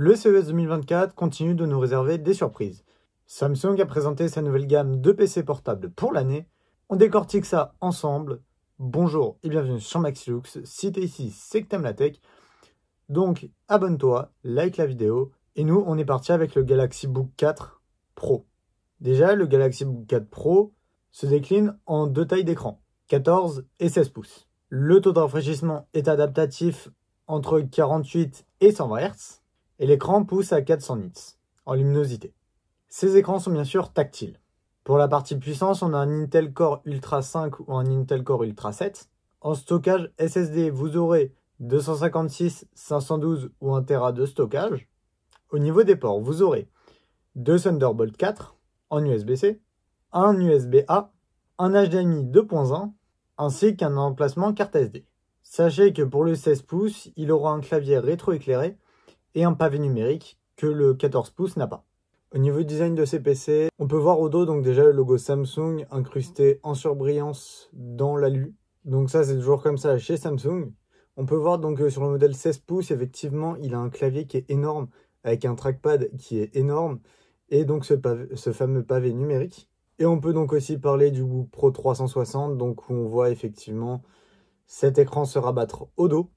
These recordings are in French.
le CES 2024 continue de nous réserver des surprises. Samsung a présenté sa nouvelle gamme de PC portables pour l'année. On décortique ça ensemble. Bonjour et bienvenue sur Maxilux. Si t'es ici, c'est que t'aimes la tech. Donc abonne-toi, like la vidéo. Et nous, on est parti avec le Galaxy Book 4 Pro. Déjà, le Galaxy Book 4 Pro se décline en deux tailles d'écran, 14 et 16 pouces. Le taux de rafraîchissement est adaptatif entre 48 et 120 Hz et l'écran pousse à 400 nits en luminosité. Ces écrans sont bien sûr tactiles. Pour la partie puissance, on a un Intel Core Ultra 5 ou un Intel Core Ultra 7. En stockage SSD, vous aurez 256, 512 ou 1 Tera de stockage. Au niveau des ports, vous aurez deux Thunderbolt 4 en USB-C, un USB-A, un HDMI 2.1 ainsi qu'un emplacement carte SD. Sachez que pour le 16 pouces, il aura un clavier rétroéclairé et un pavé numérique que le 14 pouces n'a pas. Au niveau du design de ces PC, on peut voir au dos donc déjà le logo Samsung incrusté en surbrillance dans l'alu. Donc ça c'est toujours comme ça chez Samsung. On peut voir donc que euh, sur le modèle 16 pouces, effectivement, il a un clavier qui est énorme, avec un trackpad qui est énorme, et donc ce, fameux pavé numérique. Et on peut donc aussi parler du Book Pro 360, donc où on voit effectivement cet écran se rabattre au dos.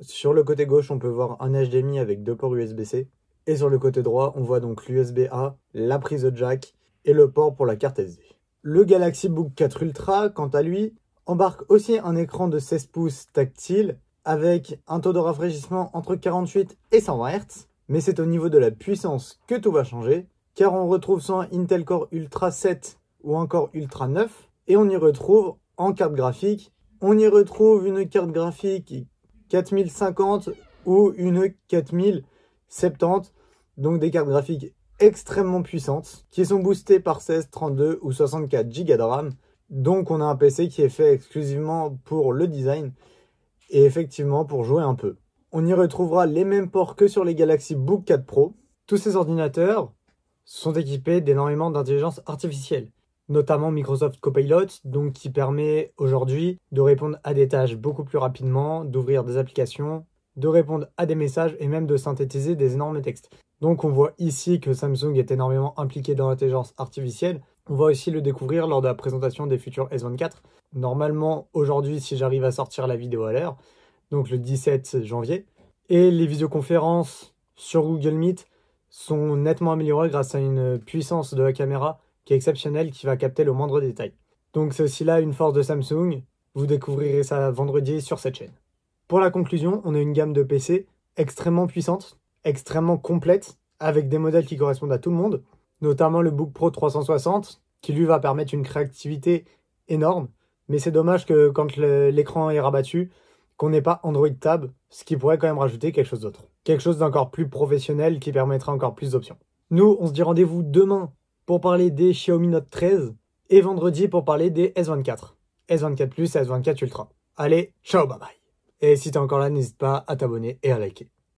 Sur le côté gauche, on peut voir un HDMI avec deux ports USB-C. Et sur le côté droit, on voit donc l'USB-A, la prise de jack et le port pour la carte SD. Le Galaxy Book 4 Ultra, quant à lui, embarque aussi un écran de 16 pouces tactile avec un taux de rafraîchissement entre 48 et 120 Hz. Mais c'est au niveau de la puissance que tout va changer, car on retrouve soit un Intel Core Ultra 7 ou encore Ultra 9, et on y retrouve en carte graphique, on y retrouve une carte graphique 4050 ou une 4070. Donc des cartes graphiques extrêmement puissantes qui sont boostées par 16, 32 ou 64 Go de RAM. Donc on a un PC qui est fait exclusivement pour le design et effectivement pour jouer un peu. On y retrouvera les mêmes ports que sur les Galaxy Book 4 Pro. Tous ces ordinateurs sont équipés d'énormément d'intelligence artificielle notamment Microsoft Copilot, donc qui permet aujourd'hui de répondre à des tâches beaucoup plus rapidement, d'ouvrir des applications, de répondre à des messages et même de synthétiser des énormes textes. Donc on voit ici que Samsung est énormément impliqué dans l'intelligence artificielle. On va aussi le découvrir lors de la présentation des futurs S24. Normalement aujourd'hui si j'arrive à sortir la vidéo à l'heure, donc le 17 janvier. Et les visioconférences sur Google Meet sont nettement améliorées grâce à une puissance de la caméra qui est exceptionnel, qui va capter le moindre détail. Donc c'est aussi là une force de Samsung, vous découvrirez ça vendredi sur cette chaîne. Pour la conclusion, on a une gamme de PC extrêmement puissante, extrêmement complète, avec des modèles qui correspondent à tout le monde, notamment le Book Pro 360, qui lui va permettre une créativité énorme, mais c'est dommage que quand l'écran est rabattu, qu'on n'ait pas Android Tab, ce qui pourrait quand même rajouter quelque chose d'autre. Quelque chose d'encore plus professionnel qui permettra encore plus d'options. Nous, on se dit rendez-vous demain pour parler des Xiaomi Note 13 et vendredi pour parler des S24. S24 Plus, S24 Ultra. Allez, ciao, bye bye. Et si t'es encore là, n'hésite pas à t'abonner et à liker.